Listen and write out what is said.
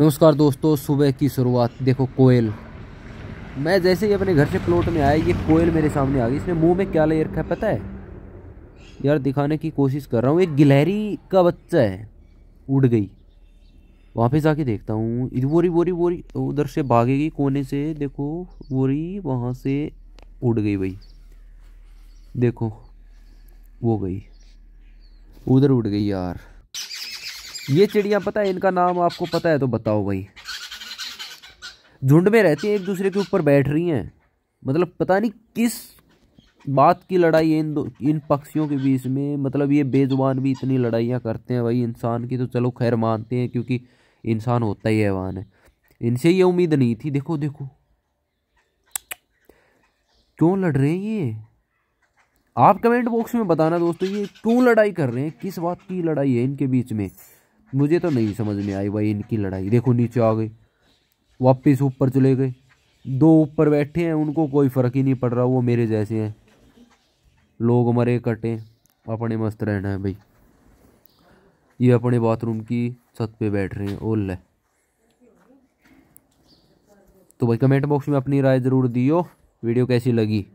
नमस्कार दोस्तों सुबह की शुरुआत देखो कोयल मैं जैसे ही अपने घर से प्लॉट में आया ये कोयल मेरे सामने आ गई इसने मुंह में क्या ले रखा है पता है यार दिखाने की कोशिश कर रहा हूँ एक गिलहरी का बच्चा है उड़ गई वहाँ आके जाके देखता हूँ बोरी बोरी बोरी तो उधर से भागेगी कोने से देखो वोरी वहाँ से उड़ गई भाई देखो वो गई उधर उड़ गई यार ये चिड़िया पता है इनका नाम आपको पता है तो बताओ भाई झुंड में रहती हैं एक दूसरे के ऊपर बैठ रही हैं मतलब पता नहीं किस बात की लड़ाई है इन दो इन पक्षियों के बीच में मतलब ये बेजुबान भी इतनी लड़ाइयाँ करते हैं भाई इंसान की तो चलो खैर मानते हैं क्योंकि इंसान होता ही हैवान है इनसे ये उम्मीद नहीं थी देखो देखो क्यों लड़ रहे हैं ये आप कमेंट बॉक्स में बताना दोस्तों ये क्यों लड़ाई कर रहे हैं किस बात की लड़ाई है इनके बीच में मुझे तो नहीं समझ में आई भाई इनकी लड़ाई देखो नीचे आ गए वापस ऊपर चले गए दो ऊपर बैठे हैं उनको कोई फ़र्क ही नहीं पड़ रहा वो मेरे जैसे हैं लोग मरे कटे अपने मस्त रहना है भाई ये अपने बाथरूम की छत पे बैठ रहे हैं ओल तो भाई कमेंट बॉक्स में अपनी राय ज़रूर दियो वीडियो कैसी लगी